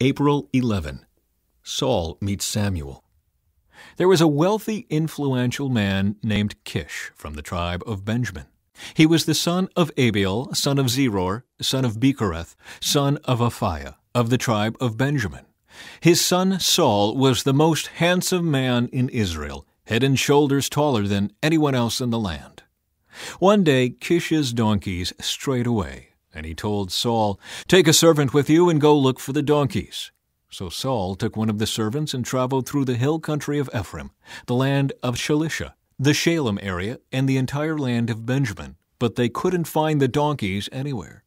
April 11. Saul meets Samuel. There was a wealthy, influential man named Kish from the tribe of Benjamin. He was the son of Abiel, son of Zeror, son of Bechereth, son of Aphiah, of the tribe of Benjamin. His son Saul was the most handsome man in Israel, head and shoulders taller than anyone else in the land. One day Kish's donkeys strayed away and he told Saul, Take a servant with you and go look for the donkeys. So Saul took one of the servants and traveled through the hill country of Ephraim, the land of Shalisha, the Shalem area, and the entire land of Benjamin, but they couldn't find the donkeys anywhere.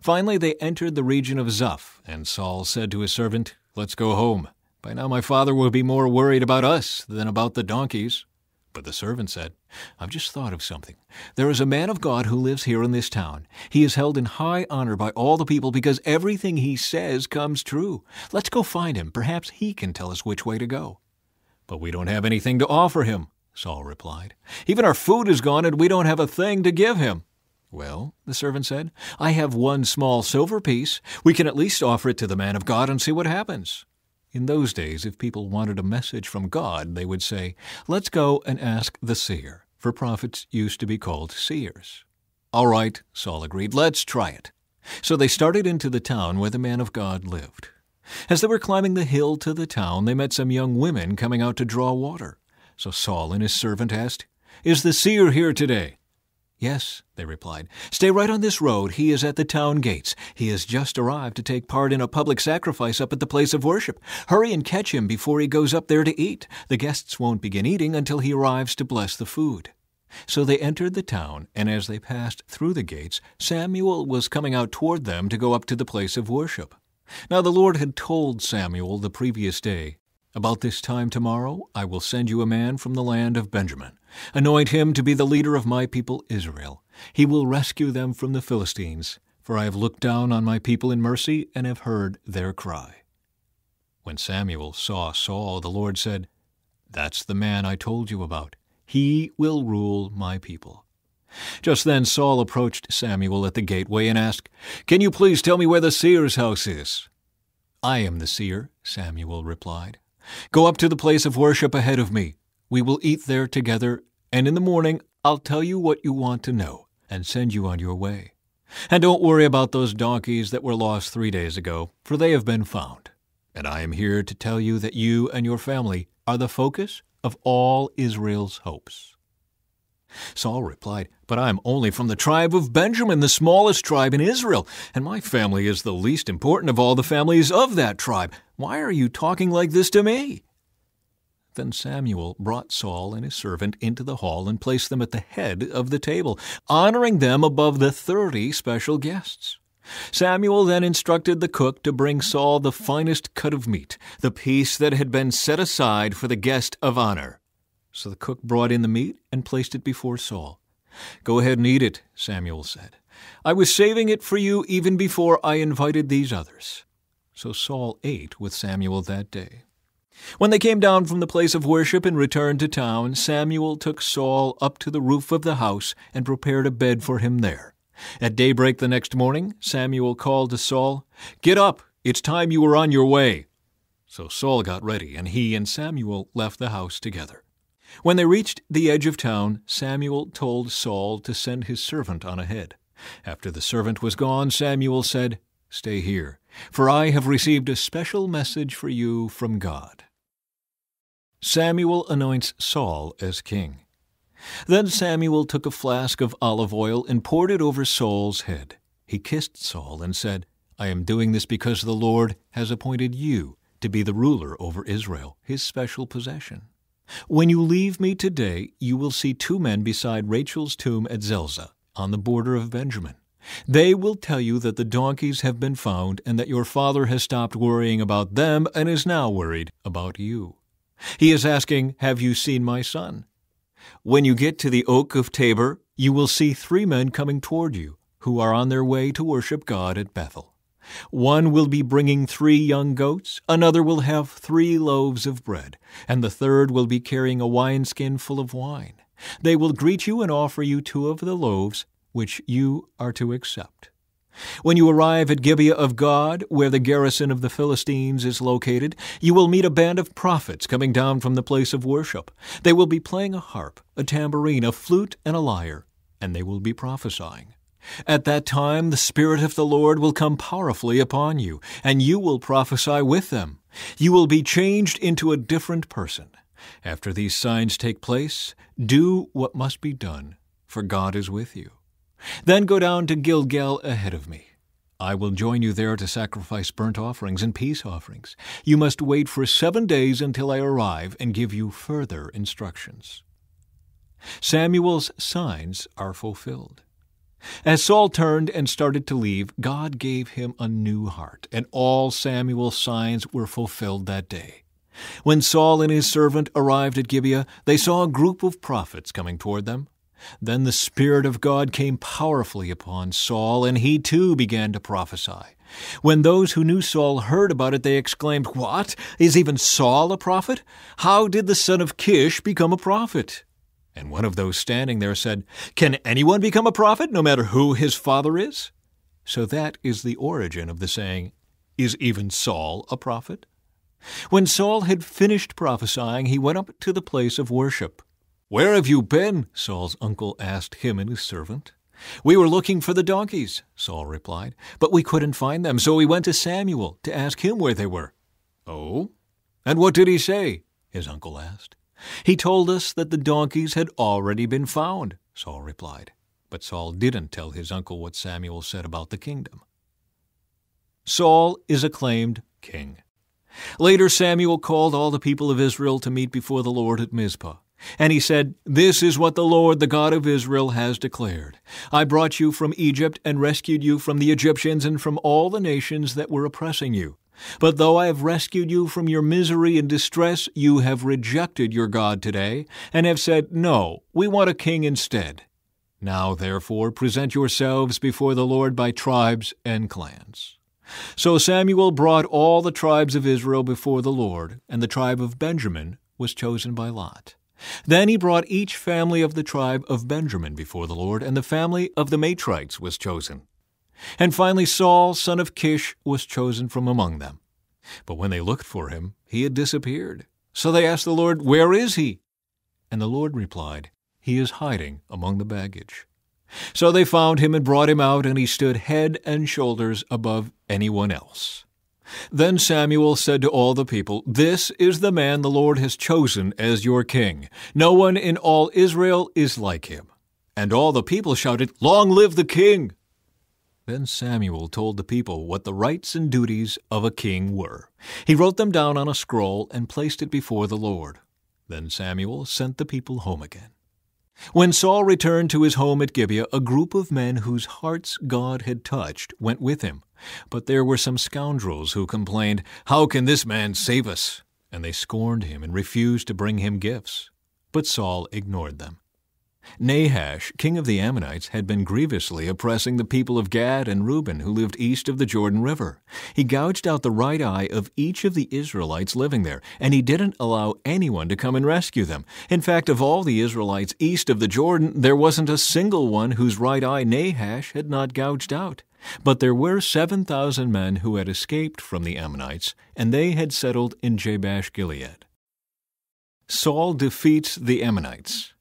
Finally, they entered the region of Zuph, and Saul said to his servant, Let's go home. By now my father will be more worried about us than about the donkeys. But the servant said, I've just thought of something. There is a man of God who lives here in this town. He is held in high honor by all the people because everything he says comes true. Let's go find him. Perhaps he can tell us which way to go. But we don't have anything to offer him, Saul replied. Even our food is gone and we don't have a thing to give him. Well, the servant said, I have one small silver piece. We can at least offer it to the man of God and see what happens. In those days, if people wanted a message from God, they would say, Let's go and ask the seer, for prophets used to be called seers. All right, Saul agreed, let's try it. So they started into the town where the man of God lived. As they were climbing the hill to the town, they met some young women coming out to draw water. So Saul and his servant asked, Is the seer here today? Yes, they replied. Stay right on this road. He is at the town gates. He has just arrived to take part in a public sacrifice up at the place of worship. Hurry and catch him before he goes up there to eat. The guests won't begin eating until he arrives to bless the food. So they entered the town, and as they passed through the gates, Samuel was coming out toward them to go up to the place of worship. Now the Lord had told Samuel the previous day, about this time tomorrow I will send you a man from the land of Benjamin. Anoint him to be the leader of my people Israel. He will rescue them from the Philistines, for I have looked down on my people in mercy and have heard their cry. When Samuel saw Saul, the Lord said, That's the man I told you about. He will rule my people. Just then Saul approached Samuel at the gateway and asked, Can you please tell me where the seer's house is? I am the seer, Samuel replied. Go up to the place of worship ahead of me. We will eat there together, and in the morning I'll tell you what you want to know and send you on your way. And don't worry about those donkeys that were lost three days ago, for they have been found. And I am here to tell you that you and your family are the focus of all Israel's hopes. Saul replied, But I am only from the tribe of Benjamin, the smallest tribe in Israel, and my family is the least important of all the families of that tribe. Why are you talking like this to me? Then Samuel brought Saul and his servant into the hall and placed them at the head of the table, honoring them above the thirty special guests. Samuel then instructed the cook to bring Saul the finest cut of meat, the piece that had been set aside for the guest of honor. So the cook brought in the meat and placed it before Saul. Go ahead and eat it, Samuel said. I was saving it for you even before I invited these others. So Saul ate with Samuel that day. When they came down from the place of worship and returned to town, Samuel took Saul up to the roof of the house and prepared a bed for him there. At daybreak the next morning, Samuel called to Saul, Get up! It's time you were on your way. So Saul got ready, and he and Samuel left the house together. When they reached the edge of town, Samuel told Saul to send his servant on ahead. After the servant was gone, Samuel said, Stay here, for I have received a special message for you from God. Samuel anoints Saul as king. Then Samuel took a flask of olive oil and poured it over Saul's head. He kissed Saul and said, I am doing this because the Lord has appointed you to be the ruler over Israel, his special possession. When you leave me today, you will see two men beside Rachel's tomb at Zelzah, on the border of Benjamin. They will tell you that the donkeys have been found and that your father has stopped worrying about them and is now worried about you. He is asking, Have you seen my son? When you get to the oak of Tabor, you will see three men coming toward you, who are on their way to worship God at Bethel. One will be bringing three young goats, another will have three loaves of bread, and the third will be carrying a wineskin full of wine. They will greet you and offer you two of the loaves, which you are to accept. When you arrive at Gibeah of God, where the garrison of the Philistines is located, you will meet a band of prophets coming down from the place of worship. They will be playing a harp, a tambourine, a flute, and a lyre, and they will be prophesying. At that time the Spirit of the Lord will come powerfully upon you, and you will prophesy with them. You will be changed into a different person. After these signs take place, do what must be done, for God is with you. Then go down to Gilgal ahead of me. I will join you there to sacrifice burnt offerings and peace offerings. You must wait for seven days until I arrive and give you further instructions. Samuel's signs are fulfilled. As Saul turned and started to leave, God gave him a new heart, and all Samuel's signs were fulfilled that day. When Saul and his servant arrived at Gibeah, they saw a group of prophets coming toward them. Then the Spirit of God came powerfully upon Saul, and he too began to prophesy. When those who knew Saul heard about it, they exclaimed, What? Is even Saul a prophet? How did the son of Kish become a prophet? And one of those standing there said, Can anyone become a prophet, no matter who his father is? So that is the origin of the saying, Is even Saul a prophet? When Saul had finished prophesying, he went up to the place of worship. Where have you been? Saul's uncle asked him and his servant. We were looking for the donkeys, Saul replied, but we couldn't find them, so we went to Samuel to ask him where they were. Oh? And what did he say? his uncle asked. He told us that the donkeys had already been found, Saul replied. But Saul didn't tell his uncle what Samuel said about the kingdom. Saul is acclaimed king. Later, Samuel called all the people of Israel to meet before the Lord at Mizpah. And he said, This is what the Lord, the God of Israel, has declared. I brought you from Egypt and rescued you from the Egyptians and from all the nations that were oppressing you. But though I have rescued you from your misery and distress, you have rejected your God today, and have said, No, we want a king instead. Now, therefore, present yourselves before the Lord by tribes and clans. So Samuel brought all the tribes of Israel before the Lord, and the tribe of Benjamin was chosen by lot. Then he brought each family of the tribe of Benjamin before the Lord, and the family of the Matrites was chosen. And finally, Saul, son of Kish, was chosen from among them. But when they looked for him, he had disappeared. So they asked the Lord, Where is he? And the Lord replied, He is hiding among the baggage. So they found him and brought him out, and he stood head and shoulders above anyone else. Then Samuel said to all the people, This is the man the Lord has chosen as your king. No one in all Israel is like him. And all the people shouted, Long live the king! Then Samuel told the people what the rights and duties of a king were. He wrote them down on a scroll and placed it before the Lord. Then Samuel sent the people home again. When Saul returned to his home at Gibeah, a group of men whose hearts God had touched went with him. But there were some scoundrels who complained, How can this man save us? And they scorned him and refused to bring him gifts. But Saul ignored them. Nahash, king of the Ammonites, had been grievously oppressing the people of Gad and Reuben who lived east of the Jordan River. He gouged out the right eye of each of the Israelites living there, and he didn't allow anyone to come and rescue them. In fact, of all the Israelites east of the Jordan, there wasn't a single one whose right eye Nahash had not gouged out. But there were 7,000 men who had escaped from the Ammonites, and they had settled in Jabesh Gilead. Saul defeats the Ammonites.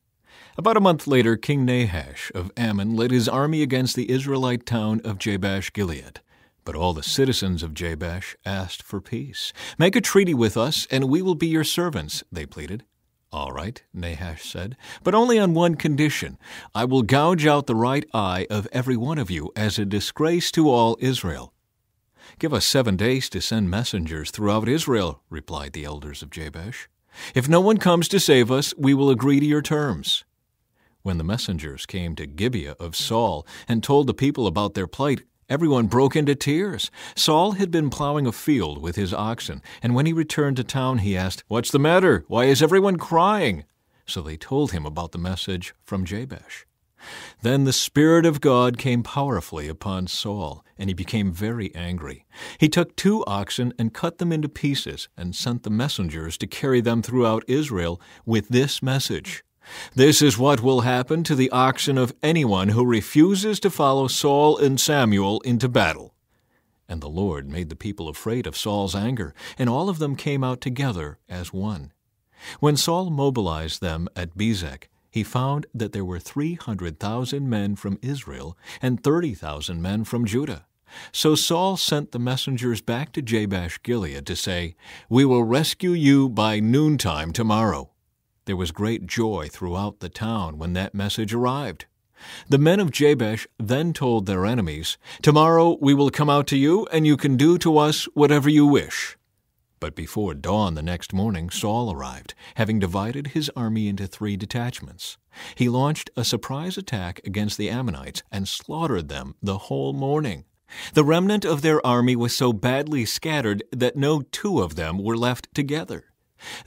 About a month later, King Nahash of Ammon led his army against the Israelite town of Jabesh Gilead. But all the citizens of Jabesh asked for peace. Make a treaty with us, and we will be your servants, they pleaded. All right, Nahash said, but only on one condition. I will gouge out the right eye of every one of you as a disgrace to all Israel. Give us seven days to send messengers throughout Israel, replied the elders of Jabesh. If no one comes to save us, we will agree to your terms. When the messengers came to Gibeah of Saul and told the people about their plight, everyone broke into tears. Saul had been plowing a field with his oxen, and when he returned to town, he asked, What's the matter? Why is everyone crying? So they told him about the message from Jabesh. Then the Spirit of God came powerfully upon Saul, and he became very angry. He took two oxen and cut them into pieces, and sent the messengers to carry them throughout Israel with this message this is what will happen to the oxen of anyone who refuses to follow Saul and Samuel into battle. And the Lord made the people afraid of Saul's anger, and all of them came out together as one. When Saul mobilized them at Bezek, he found that there were 300,000 men from Israel and 30,000 men from Judah. So Saul sent the messengers back to Jabesh Gilead to say, We will rescue you by noontime tomorrow. There was great joy throughout the town when that message arrived. The men of Jabesh then told their enemies, Tomorrow we will come out to you, and you can do to us whatever you wish. But before dawn the next morning, Saul arrived, having divided his army into three detachments. He launched a surprise attack against the Ammonites and slaughtered them the whole morning. The remnant of their army was so badly scattered that no two of them were left together.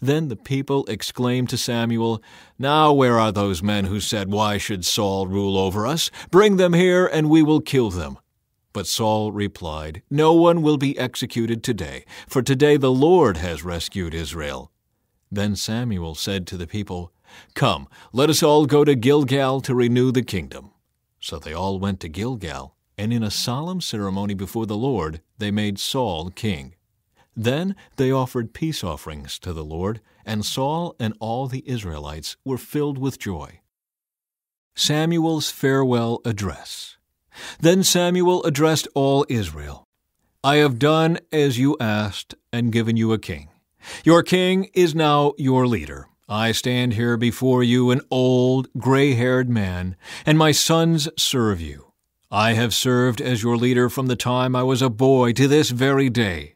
Then the people exclaimed to Samuel, Now where are those men who said, Why should Saul rule over us? Bring them here, and we will kill them. But Saul replied, No one will be executed today, for today the Lord has rescued Israel. Then Samuel said to the people, Come, let us all go to Gilgal to renew the kingdom. So they all went to Gilgal, and in a solemn ceremony before the Lord, they made Saul king. Then they offered peace offerings to the Lord, and Saul and all the Israelites were filled with joy. Samuel's Farewell Address Then Samuel addressed all Israel I have done as you asked and given you a king. Your king is now your leader. I stand here before you an old, gray haired man, and my sons serve you. I have served as your leader from the time I was a boy to this very day.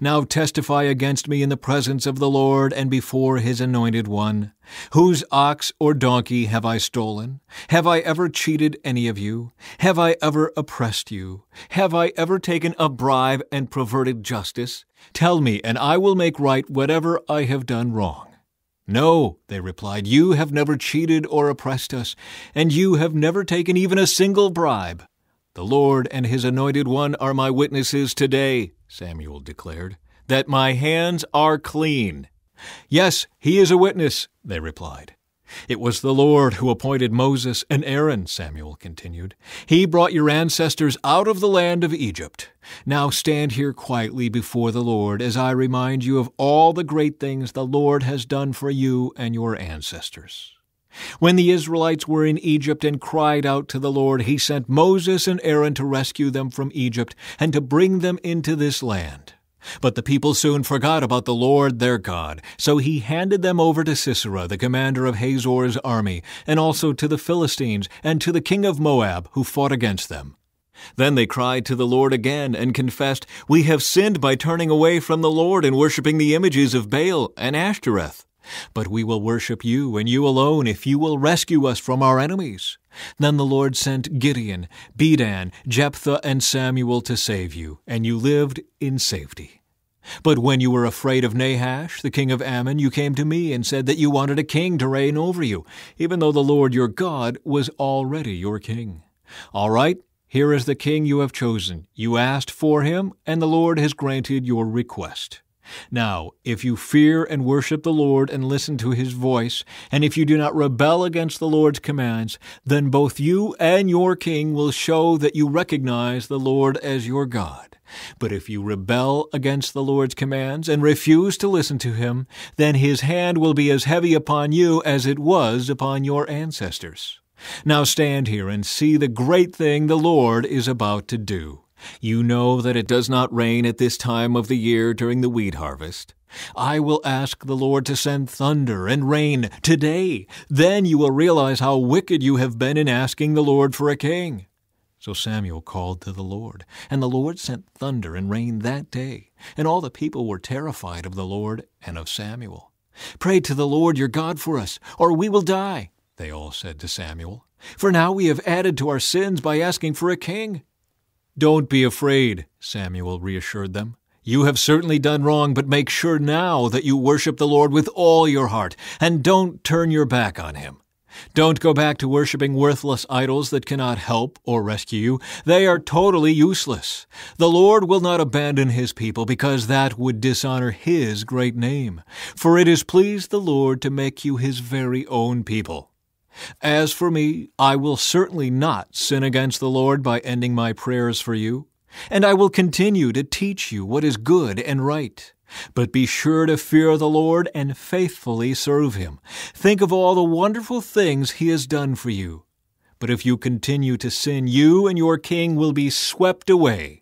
Now testify against me in the presence of the Lord and before his anointed one. Whose ox or donkey have I stolen? Have I ever cheated any of you? Have I ever oppressed you? Have I ever taken a bribe and perverted justice? Tell me, and I will make right whatever I have done wrong. No, they replied, you have never cheated or oppressed us, and you have never taken even a single bribe. The Lord and his anointed one are my witnesses today, Samuel declared, that my hands are clean. Yes, he is a witness, they replied. It was the Lord who appointed Moses and Aaron, Samuel continued. He brought your ancestors out of the land of Egypt. Now stand here quietly before the Lord as I remind you of all the great things the Lord has done for you and your ancestors. When the Israelites were in Egypt and cried out to the Lord, he sent Moses and Aaron to rescue them from Egypt and to bring them into this land. But the people soon forgot about the Lord their God, so he handed them over to Sisera, the commander of Hazor's army, and also to the Philistines and to the king of Moab, who fought against them. Then they cried to the Lord again and confessed, We have sinned by turning away from the Lord and worshipping the images of Baal and Ashtoreth. But we will worship you and you alone if you will rescue us from our enemies. Then the Lord sent Gideon, Bedan, Jephthah, and Samuel to save you, and you lived in safety. But when you were afraid of Nahash, the king of Ammon, you came to me and said that you wanted a king to reign over you, even though the Lord your God was already your king. All right, here is the king you have chosen. You asked for him, and the Lord has granted your request. Now, if you fear and worship the Lord and listen to his voice, and if you do not rebel against the Lord's commands, then both you and your king will show that you recognize the Lord as your God. But if you rebel against the Lord's commands and refuse to listen to him, then his hand will be as heavy upon you as it was upon your ancestors. Now stand here and see the great thing the Lord is about to do. You know that it does not rain at this time of the year during the wheat harvest. I will ask the Lord to send thunder and rain today. Then you will realize how wicked you have been in asking the Lord for a king. So Samuel called to the Lord, and the Lord sent thunder and rain that day, and all the people were terrified of the Lord and of Samuel. Pray to the Lord your God for us, or we will die, they all said to Samuel. For now we have added to our sins by asking for a king. Don't be afraid, Samuel reassured them. You have certainly done wrong, but make sure now that you worship the Lord with all your heart, and don't turn your back on him. Don't go back to worshiping worthless idols that cannot help or rescue you. They are totally useless. The Lord will not abandon his people because that would dishonor his great name. For it has pleased the Lord to make you his very own people. As for me, I will certainly not sin against the Lord by ending my prayers for you, and I will continue to teach you what is good and right. But be sure to fear the Lord and faithfully serve Him. Think of all the wonderful things He has done for you. But if you continue to sin, you and your king will be swept away